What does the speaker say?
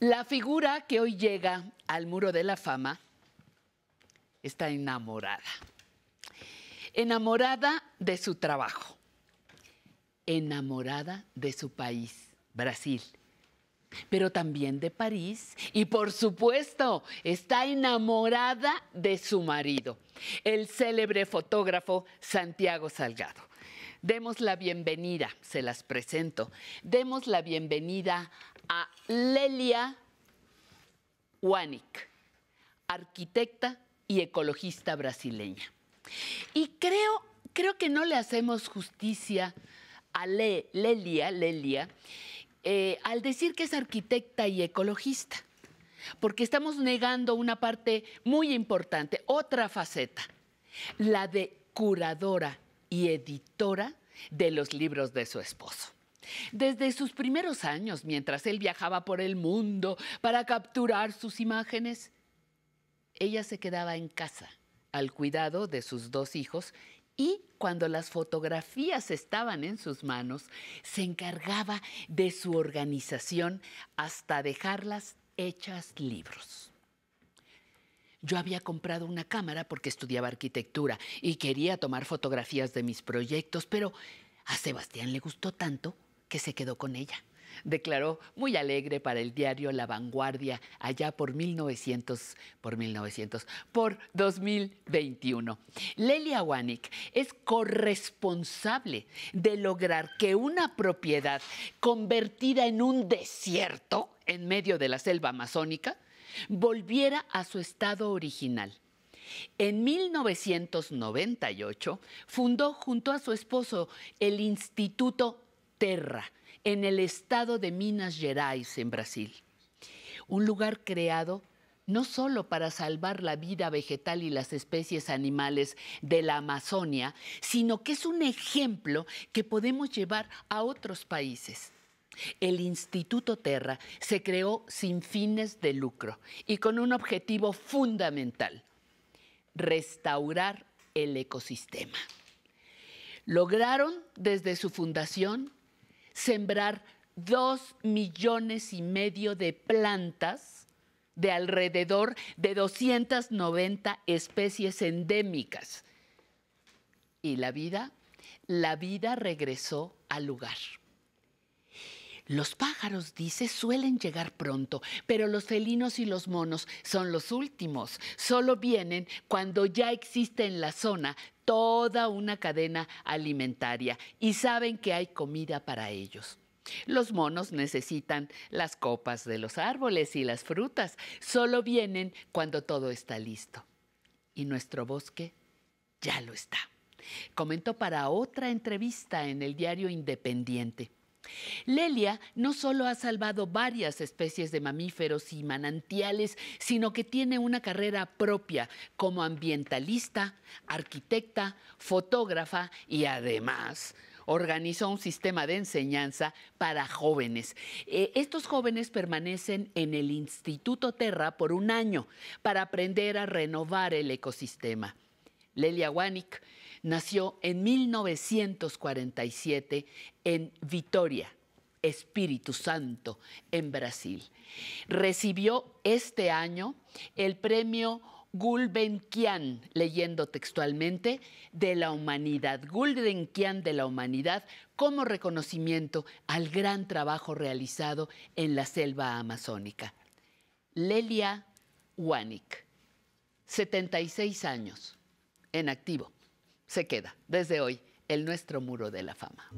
La figura que hoy llega al muro de la fama está enamorada. Enamorada de su trabajo. Enamorada de su país, Brasil pero también de París. Y por supuesto, está enamorada de su marido, el célebre fotógrafo Santiago Salgado. Demos la bienvenida, se las presento, demos la bienvenida a Lelia Wanick, arquitecta y ecologista brasileña. Y creo, creo que no le hacemos justicia a Lelia, Lelia eh, al decir que es arquitecta y ecologista, porque estamos negando una parte muy importante, otra faceta, la de curadora y editora de los libros de su esposo. Desde sus primeros años, mientras él viajaba por el mundo para capturar sus imágenes, ella se quedaba en casa al cuidado de sus dos hijos y cuando las fotografías estaban en sus manos, se encargaba de su organización hasta dejarlas hechas libros. Yo había comprado una cámara porque estudiaba arquitectura y quería tomar fotografías de mis proyectos, pero a Sebastián le gustó tanto que se quedó con ella declaró muy alegre para el diario La Vanguardia allá por 1900, por 1900, por 2021. Lelia Wanick es corresponsable de lograr que una propiedad convertida en un desierto en medio de la selva amazónica volviera a su estado original. En 1998 fundó junto a su esposo el Instituto Terra, en el estado de Minas Gerais, en Brasil. Un lugar creado no solo para salvar la vida vegetal y las especies animales de la Amazonia, sino que es un ejemplo que podemos llevar a otros países. El Instituto Terra se creó sin fines de lucro y con un objetivo fundamental, restaurar el ecosistema. Lograron desde su fundación sembrar dos millones y medio de plantas de alrededor de 290 especies endémicas. Y la vida, la vida regresó al lugar. Los pájaros, dice, suelen llegar pronto, pero los felinos y los monos son los últimos. Solo vienen cuando ya existe en la zona toda una cadena alimentaria y saben que hay comida para ellos. Los monos necesitan las copas de los árboles y las frutas. Solo vienen cuando todo está listo. Y nuestro bosque ya lo está. Comentó para otra entrevista en el diario Independiente. Lelia no solo ha salvado varias especies de mamíferos y manantiales, sino que tiene una carrera propia como ambientalista, arquitecta, fotógrafa y además organizó un sistema de enseñanza para jóvenes. Eh, estos jóvenes permanecen en el Instituto Terra por un año para aprender a renovar el ecosistema. Lelia Wanik, nació en 1947 en Vitoria, Espíritu Santo, en Brasil. Recibió este año el premio Gulbenkian, leyendo textualmente, de la humanidad, Gulbenkian de la humanidad, como reconocimiento al gran trabajo realizado en la selva amazónica. Lelia Wanik, 76 años, en activo. Se queda desde hoy el nuestro muro de la fama.